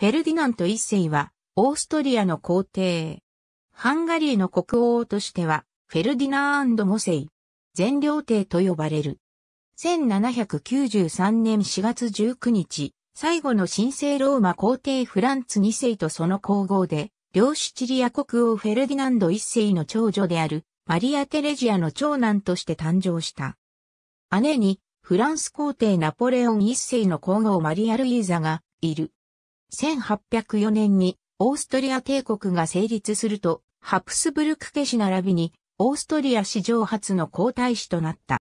フェルディナント一世は、オーストリアの皇帝。ハンガリーの国王としては、フェルディナーンド・モセイ。全領帝と呼ばれる。1793年4月19日、最後の神聖ローマ皇帝フランツ二世とその皇后で、両シチリア国王フェルディナンド一世の長女である、マリア・テレジアの長男として誕生した。姉に、フランス皇帝ナポレオン一世の皇后マリア・ルイーザが、いる。1804年にオーストリア帝国が成立すると、ハプスブルク家氏並びに、オーストリア史上初の皇太子となった。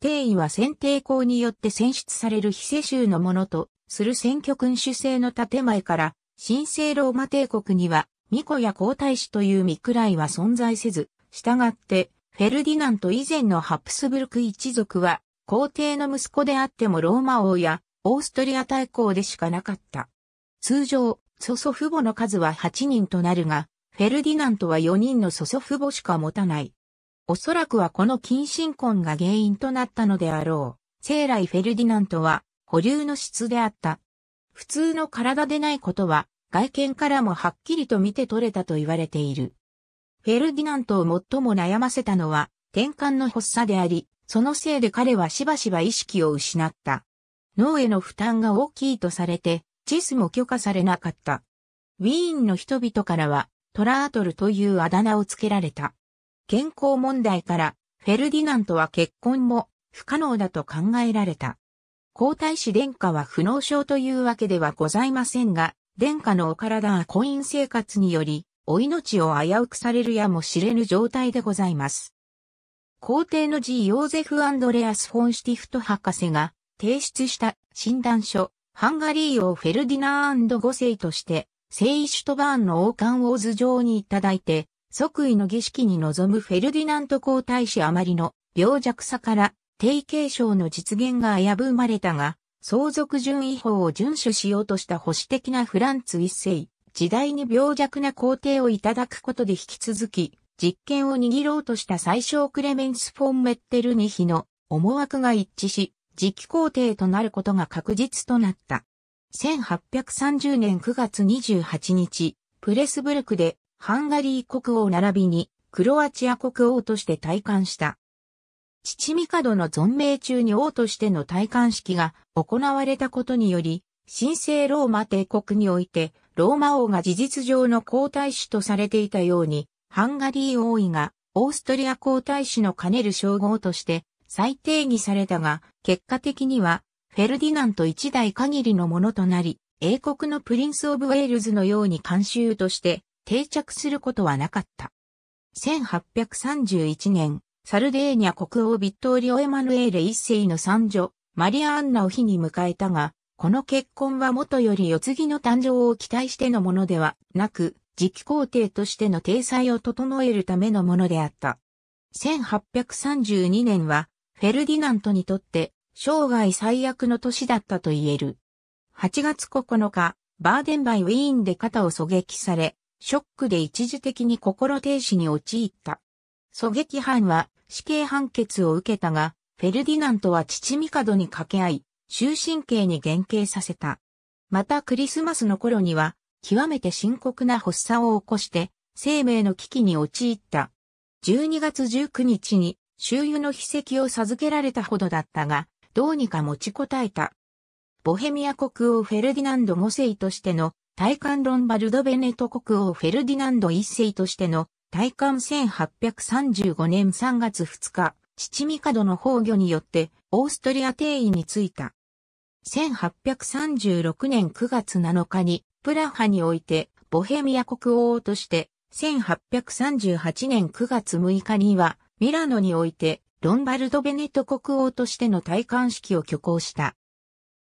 帝位は選定校によって選出される非世襲のものとする選挙君主制の建前から、神聖ローマ帝国には、巫女や皇太子という身くらいは存在せず、従って、フェルディナント以前のハプスブルク一族は、皇帝の息子であってもローマ王やオーストリア大公でしかなかった。通常、祖祖父母の数は8人となるが、フェルディナントは4人の祖祖父母しか持たない。おそらくはこの近親婚が原因となったのであろう。生来フェルディナントは保留の質であった。普通の体でないことは外見からもはっきりと見て取れたと言われている。フェルディナントを最も悩ませたのは転換の発作であり、そのせいで彼はしばしば意識を失った。脳への負担が大きいとされて、チェスも許可されなかった。ウィーンの人々からはトラートルというあだ名を付けられた。健康問題からフェルディナントは結婚も不可能だと考えられた。皇太子殿下は不能症というわけではございませんが、殿下のお体は婚姻生活により、お命を危うくされるやも知れぬ状態でございます。皇帝の G. ヨーゼフ・アンドレアス・フォン・シティフト博士が提出した診断書ハンガリー王フェルディナーンド5世として、聖イシュトバーンの王冠を頭上にいただいて、即位の儀式に臨むフェルディナント皇太子あまりの病弱さから低継承の実現が危ぶまれたが、相続順位法を遵守しようとした保守的なフランツ一世、時代に病弱な皇帝をいただくことで引き続き、実権を握ろうとした最小クレメンス・フォン・メッテルニヒの思惑が一致し、次期皇帝となることが確実となった。1830年9月28日、プレスブルクでハンガリー国王並びにクロアチア国王として戴冠した。父ミカドの存命中に王としての戴冠式が行われたことにより、神聖ローマ帝国において、ローマ王が事実上の皇太子とされていたように、ハンガリー王位がオーストリア皇太子の兼ねる称号として再定義されたが、結果的には、フェルディナント一代限りのものとなり、英国のプリンス・オブ・ウェールズのように慣習として定着することはなかった。1831年、サルデーニャ国王ビットーリオ・エマヌエーレ一世の三女、マリア・アンナを日に迎えたが、この結婚は元より世継ぎの誕生を期待してのものではなく、次期皇帝としての体裁を整えるためのものであった。1832年は、フェルディナントにとって生涯最悪の年だったと言える。8月9日、バーデンバイウィーンで肩を狙撃され、ショックで一時的に心停止に陥った。狙撃犯は死刑判決を受けたが、フェルディナントは父ミカドに掛け合い、終身刑に減刑させた。またクリスマスの頃には、極めて深刻な発作を起こして、生命の危機に陥った。12月19日に、周遊の筆跡を授けられたほどだったが、どうにか持ちこたえた。ボヘミア国王フェルディナンド5世としての、大韓ロンバルド・ベネト国王フェルディナンド1世としての、大韓1835年3月2日、父角の崩御によって、オーストリア定位についた。1836年9月7日に、プラハにおいて、ボヘミア国王として、1838年9月6日には、ミラノにおいて、ロンバルド・ベネット国王としての戴冠式を挙行した。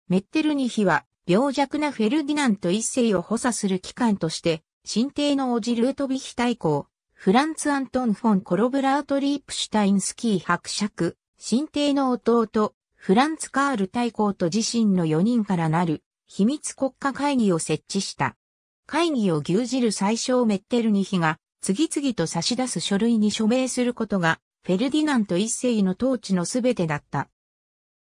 メッテルニヒは、病弱なフェルディナント一世を補佐する機関として、新帝のオジルートビヒ大公、フランツ・アントン・フォン・コロブラート・リープシュタインスキー伯爵、新帝の弟、フランツ・カール大公と自身の4人からなる、秘密国家会議を設置した。会議を牛耳る最小メッテルニヒが、次々と差し出す書類に署名することがフェルディナント一世の統治のすべてだった。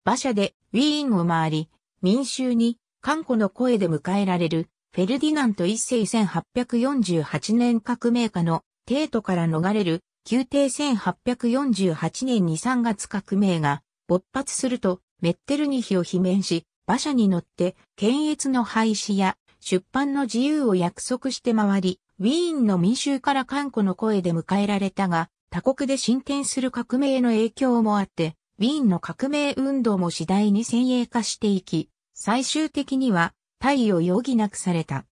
馬車でウィーンを回り、民衆に看護の声で迎えられる、フェルディナント一世1848年革命下の帝都から逃れる、宮廷1848年に3月革命が勃発すると、メッテルニヒを罷免し、馬車に乗って、検閲の廃止や出版の自由を約束して回り、ウィーンの民衆から看護の声で迎えられたが、他国で進展する革命の影響もあって、ウィーンの革命運動も次第に先鋭化していき、最終的には、退位を余儀なくされた。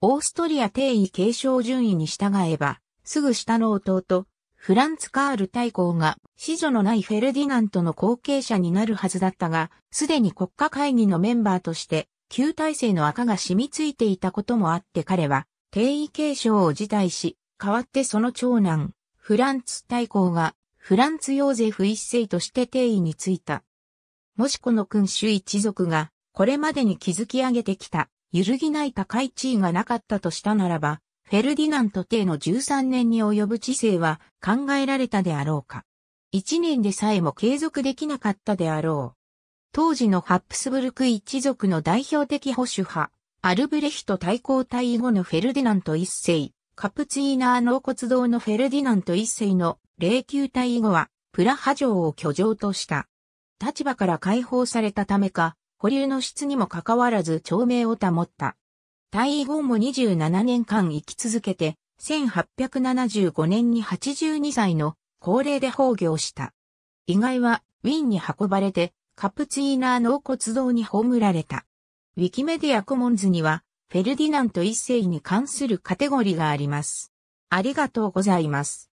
オーストリア帝位継承順位に従えば、すぐ下の弟、フランツ・カール大公が、子女のないフェルディナントの後継者になるはずだったが、すでに国家会議のメンバーとして、旧体制の赤が染みついていたこともあって彼は、帝位継承を辞退し、代わってその長男、フランツ大公がフランツヨーゼフ一世として定位についた。もしこの君主一族がこれまでに築き上げてきた揺るぎない高い地位がなかったとしたならば、フェルディナント帝の13年に及ぶ知性は考えられたであろうか。1年でさえも継続できなかったであろう。当時のハップスブルク一族の代表的保守派、アルブレヒト大公対位後のフェルディナント一世、カプィーナー納骨堂のフェルディナント一世の霊柩隊以後は、プラハ城を居城とした。立場から解放されたためか、保留の質にもかかわらず長命を保った。退位後も27年間生き続けて、1875年に82歳の高齢で崩御した。意外はウィンに運ばれてカプィーナー納骨堂に葬られた。ウィキメディアコモンズにはフェルディナント一世に関するカテゴリがあります。ありがとうございます。